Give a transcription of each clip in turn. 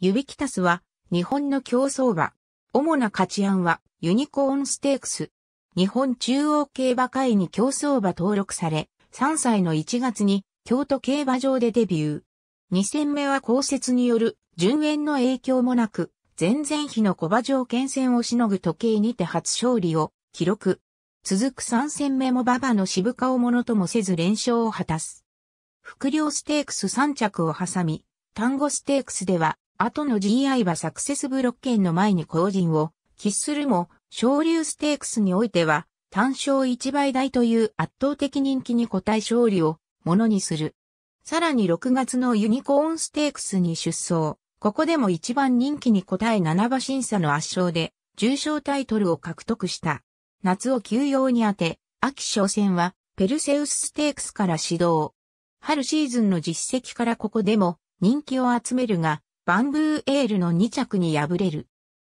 ユビキタスは、日本の競走馬。主な価値案は、ユニコーンステークス。日本中央競馬会に競走馬登録され、3歳の1月に、京都競馬場でデビュー。2戦目は降雪による、順延の影響もなく、前々日の小馬条件戦をしのぐ時計にて初勝利を記録。続く3戦目も馬場の渋をものともせず連勝を果たす。副領ステークス3着を挟み、単語ステークスでは後の GI はサクセスブロッケンの前に後陣を喫するも、昇竜ステークスにおいては、単勝1倍台という圧倒的人気に応え勝利をものにする。さらに6月のユニコーンステークスに出走。ここでも一番人気に応え7馬審査の圧勝で、重賞タイトルを獲得した。夏を休養に当て、秋商戦は、ペルセウスステークスから始動。春シーズンの実績からここでも人気を集めるが、バンブーエールの2着に敗れる。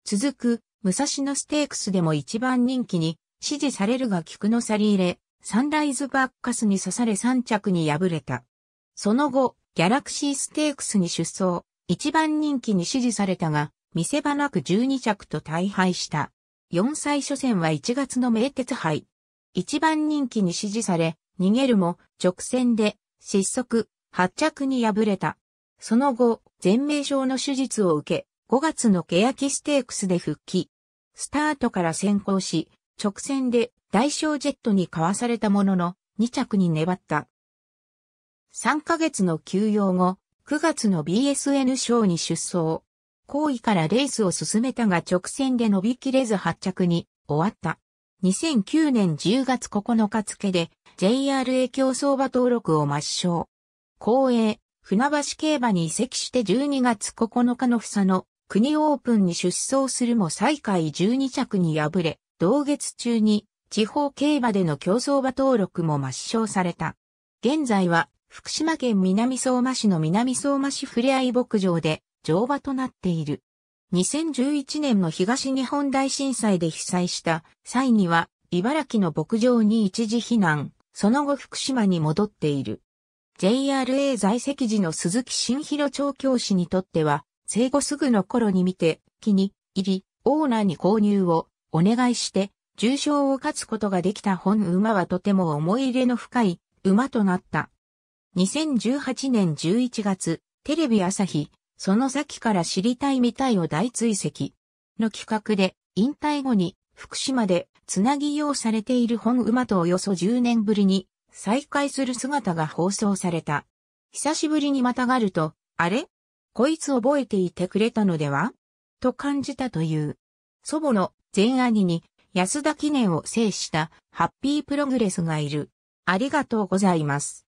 続く、武蔵野ステークスでも一番人気に、支持されるが菊の去り入れ、サンライズバッカスに刺され3着に敗れた。その後、ギャラクシーステークスに出走、一番人気に支持されたが、見せ場なく12着と大敗した。4歳初戦は1月の名鉄杯。一番人気に支持され、逃げるも直線で失速、8着に敗れた。その後、全名症の手術を受け、5月のケヤキステークスで復帰。スタートから先行し、直線で大小ジェットにかわされたものの、2着に粘った。3ヶ月の休養後、9月の BSN 賞に出走。行為からレースを進めたが直線で伸びきれず発着に終わった。2009年10月9日付で JRA 競走馬登録を抹消。公営、船橋競馬に移籍して12月9日の房の国オープンに出走するも最下位12着に敗れ、同月中に地方競馬での競走馬登録も抹消された。現在は福島県南相馬市の南相馬市ふれあい牧場で乗馬となっている。2011年の東日本大震災で被災した際には茨城の牧場に一時避難、その後福島に戻っている。JRA 在籍時の鈴木慎弘調教師にとっては、生後すぐの頃に見て、気に入り、オーナーに購入をお願いして、重賞を勝つことができた本馬はとても思い入れの深い馬となった。2018年11月、テレビ朝日、その先から知りたいみたいを大追跡の企画で、引退後に福島でつなぎ用されている本馬とおよそ10年ぶりに再会する姿が放送された。久しぶりにまたがると、あれこいつ覚えていてくれたのではと感じたという。祖母の前兄に安田記念を制したハッピープログレスがいる。ありがとうございます。